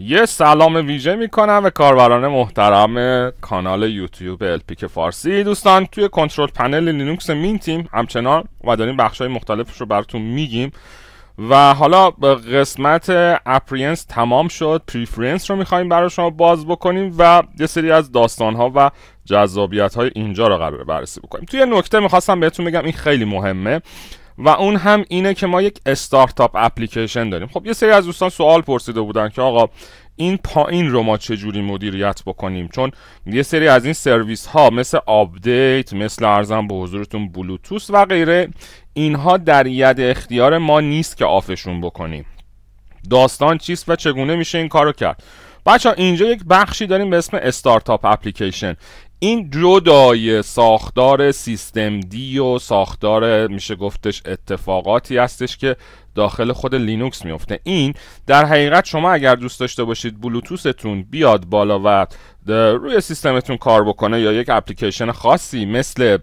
یه سلام ویژه میکنم به کاربران محترم کانال یوتیوب الپیک فارسی دوستان توی کنترل پنل لینوکس مینتیم همچنان و داریم بخش های مختلفش رو براتون میگیم و حالا به قسمت اپرینس تمام شد پریفرنس رو میخوایم برای شما باز بکنیم و یه سری از داستان ها و جذابیت های اینجا رو قرار بررسی بکنیم توی نکته میخواستم بهتون بگم این خیلی مهمه و اون هم اینه که ما یک استارتاپ اپلیکیشن داریم خب یه سری از دوستان سوال پرسیده بودن که آقا این پایین رو ما چجوری مدیریت بکنیم چون یه سری از این سرویس ها مثل آپدیت مثل ارزم به حضورتون بلوتوس و غیره اینها در ید اختیار ما نیست که آفشون بکنیم داستان چیست و چگونه میشه این کارو کرد بچه اینجا یک بخشی داریم به اسم استارتاپ اپلیکیشن این جدای ساختار سیستم دی و ساختار میشه گفتش اتفاقاتی هستش که داخل خود لینوکس میفته این در حقیقت شما اگر دوست داشته باشید بلوتوستون بیاد بالا و روی سیستمتون کار بکنه یا یک اپلیکیشن خاصی مثل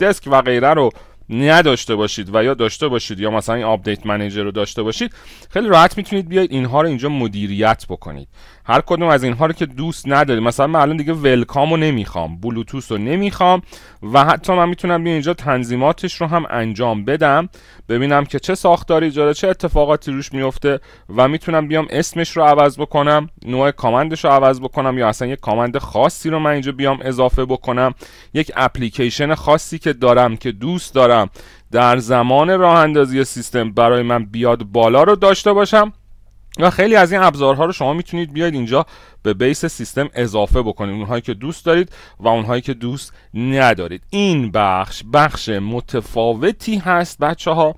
دسک و غیره رو نداشته باشید و یا داشته باشید یا مثلا این آپدیت منیجر رو داشته باشید خیلی راحت میتونید بیاید اینها رو اینجا مدیریت بکنید هر کدوم از اینها رو که دوست ندارید مثلا من الان دیگه ولکام رو نمیخوام بلوتوس رو نمیخوام و حتی من میتونم بیا اینجا تنظیماتش رو هم انجام بدم ببینم که چه ساختاری داره چه اتفاقاتی روش میفته و میتونم بیام اسمش رو عوض بکنم نوع کامندش رو عوض بکنم یا اصلا یک کامند خاصی رو من اینجا بیام اضافه بکنم یک اپلیکیشن خاصی که دارم که دوست دارم در زمان راه اندازی سیستم برای من بیاد بالا رو داشته باشم و خیلی از این ابزارها رو شما میتونید بیاید اینجا به بیس سیستم اضافه بکنید اونهایی که دوست دارید و اونهایی که دوست ندارید این بخش بخش متفاوتی هست بچه ها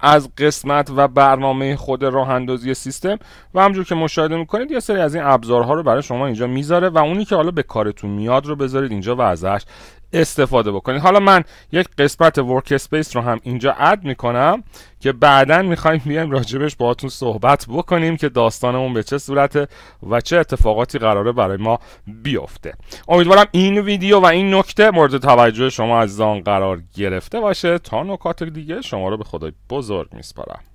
از قسمت و برنامه خود راه سیستم و همجور که مشاهده میکنید یه سری از این ابزارها رو برای شما اینجا میذاره و اونی که حالا به کارتون میاد رو بذارید اینجا و ازش استفاده بکنید حالا من یک قسمت ورک اسپیس رو هم اینجا اد میکنم که بعدا میخوایم بیایم راجبش باهاتون صحبت بکنیم که داستانمون به چه صورته و چه اتفاقاتی قراره برای ما بیفته امیدوارم این ویدیو و این نکته مورد توجه شما از آن قرار گرفته باشه تا نکات دیگه شما رو به خدای بزرگ میسپارم